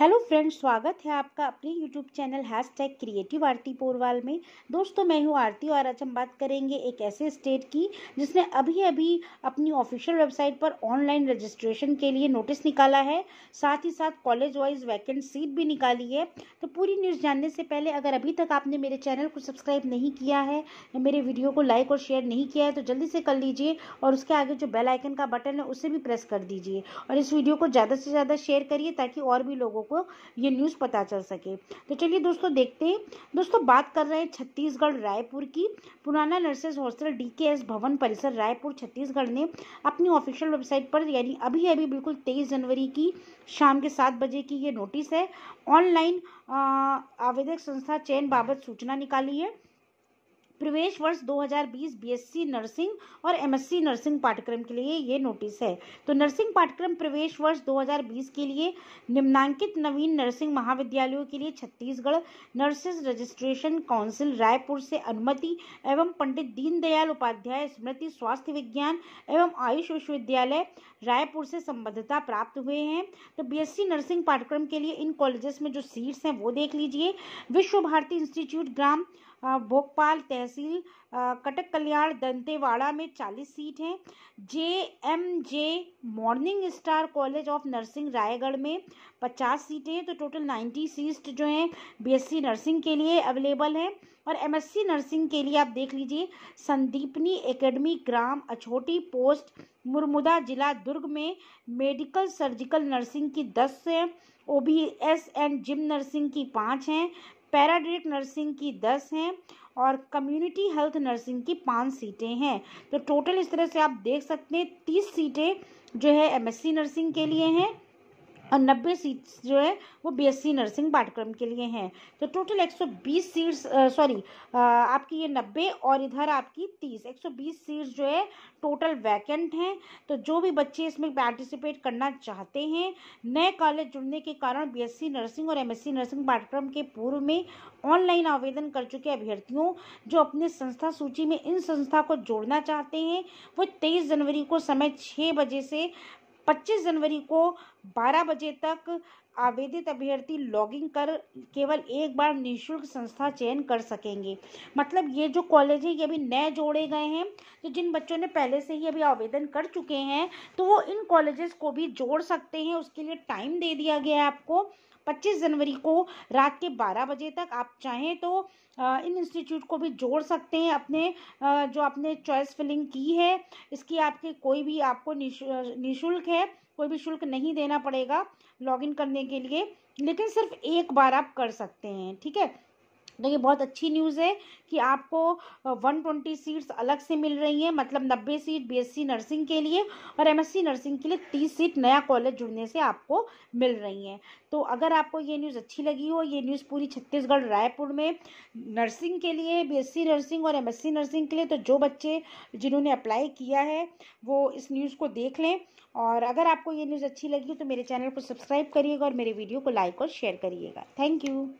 hello friends स्वागत है आपका अपने YouTube channel hashtag creative Aarti Porwal में दोस्तों मैं हूँ आरती और आज हम बात करेंगे एक ऐसे स्टेट की जिसने अभी अभी अपनी ऑफिशियल वेबसाइट पर ऑनलाइन रजिस्ट्रेशन के लिए नोटिस निकाला है साथ ही साथ कॉलेज वाइज वैकेंट सीट भी निकाली है तो पूरी न्यूज़ जानने से पहले अगर अभी तक आपने मेरे चैनल को सब्सक्राइब नहीं किया है या मेरे वीडियो को लाइक और शेयर नहीं किया है तो जल्दी से कर लीजिए और उसके आगे जो बेलाइकन का बटन है उसे भी प्रेस कर दीजिए और इस वीडियो को ज़्यादा से ज़्यादा शेयर करिए ताकि और भी लोगों को ये न्यूज़ पता चल सके तो चलिए दोस्तों देखते हैं दोस्तों बात कर रहे हैं छत्तीसगढ़ रायपुर की पुराना nurses hostel D K S भवन परिसर रायपुर छत्तीसगढ़ ने अपनी ऑफिशियल वेबसाइट पर यानी अभी अभी बिल्कुल तेईस जनवरी की शाम के सात बजे की ये नोटिस है ऑनलाइन आवेदक संस्था चयन बाबत सूचना निकाली है प्रवेश वर्ष 2020 बीएससी नर्सिंग और एमएससी नर्सिंग पाठ्यक्रम के लिए ये नोटिस है तो नर्सिंग पाठ्यक्रम प्रवेश वर्ष 2020 के लिए निम्नांकित नवीन नर्सिंग महाविद्यालयों के लिए Chhattisgarh nurses registration council Raipur से अनुमति एवं पंडित दीनदयाल उपाध्याय स्मृति स्वास्थ्य विज्ञान एवं आयुष विश्वविद्यालय रायपुर से संबद्धता प्राप्त हुए हैं तो बी नर्सिंग पाठ्यक्रम के लिए इन कॉलेजेस में जो सीट्स हैं वो देख लीजिए विश्व भारती इंस्टीट्यूट ग्राम भोपाल तहसील कटक कल्याण दंतेवाड़ा में 40 सीट हैं J M J morning star college of nursing Raigarh में 50 सीटें हैं तो टोटल 90 सीट जो हैं बीएससी नर्सिंग के लिए अवेलेबल हैं और एमएससी नर्सिंग के लिए आप देख लीजिए संदीपनी एकेडमी ग्राम अछोटी पोस्ट मुरमुदा जिला दुर्ग में मेडिकल सर्जिकल नर्सिंग की दस हैं O B S and gym nursing की पाँच हैं पैराडिक नर्सिंग की दस हैं और कम्युनिटी हेल्थ नर्सिंग की पाँच सीटें हैं तो टोटल इस तरह से आप देख सकते हैं तीस सीटें जो है एमएससी नर्सिंग के लिए हैं और नब्बे सीट्स जो है वो बीएससी नर्सिंग पाठ्यक्रम के लिए हैं तो टोटल 120 सीट्स सॉरी आपकी ये नब्बे और इधर आपकी 30 120 सीट्स जो है टोटल वैकेंट हैं तो जो भी बच्चे इसमें पार्टिसिपेट करना चाहते हैं नए कॉलेज जुड़ने के कारण बीएससी नर्सिंग और एमएससी नर्सिंग पाठ्यक्रम के पूर्व में ऑनलाइन आवेदन कर चुके अभ्यर्थियों जो अपने संस्था सूची में इन संस्था को जोड़ना चाहते हैं वो तेईस जनवरी को समय छः बजे से 25 जनवरी को 12 बजे तक आवेदित अभ्यर्थी लॉगिंग कर केवल एक बार निशुल्क संस्था चयन कर सकेंगे मतलब ये जो कॉलेज है ये अभी नए जोड़े गए हैं तो जिन बच्चों ने पहले से ही अभी आवेदन कर चुके हैं तो वो इन कॉलेजेस को भी जोड़ सकते हैं उसके लिए टाइम दे दिया गया है आपको 25 जनवरी को रात के 12 बजे तक आप चाहें तो इन इंस्टीट्यूट को भी जोड़ सकते हैं अपने जो आपने चॉइस फिलिंग की है इसकी आपके कोई भी आपको निशुल्क है कोई भी शुल्क नहीं देना पड़ेगा लॉगिन करने के लिए लेकिन सिर्फ एक बार आप कर सकते हैं ठीक है तो ये बहुत अच्छी न्यूज़ है कि आपको 120 सीट्स अलग से मिल रही हैं मतलब 90 सीट बीएससी नर्सिंग के लिए और एमएससी नर्सिंग के लिए 30 सीट नया कॉलेज जुड़ने से आपको मिल रही हैं तो अगर आपको ये न्यूज़ अच्छी लगी हो ये न्यूज़ पूरी छत्तीसगढ़ रायपुर में नर्सिंग के लिए बी नर्सिंग और एम नर्सिंग के लिए तो जो बच्चे जिन्होंने अप्लाई किया है वो इस न्यूज़ को देख लें और अगर आपको ये न्यूज़ अच्छी लगी हो तो मेरे चैनल को सब्सक्राइब करिएगा और मेरे वीडियो को लाइक और शेयर करिएगा थैंक यू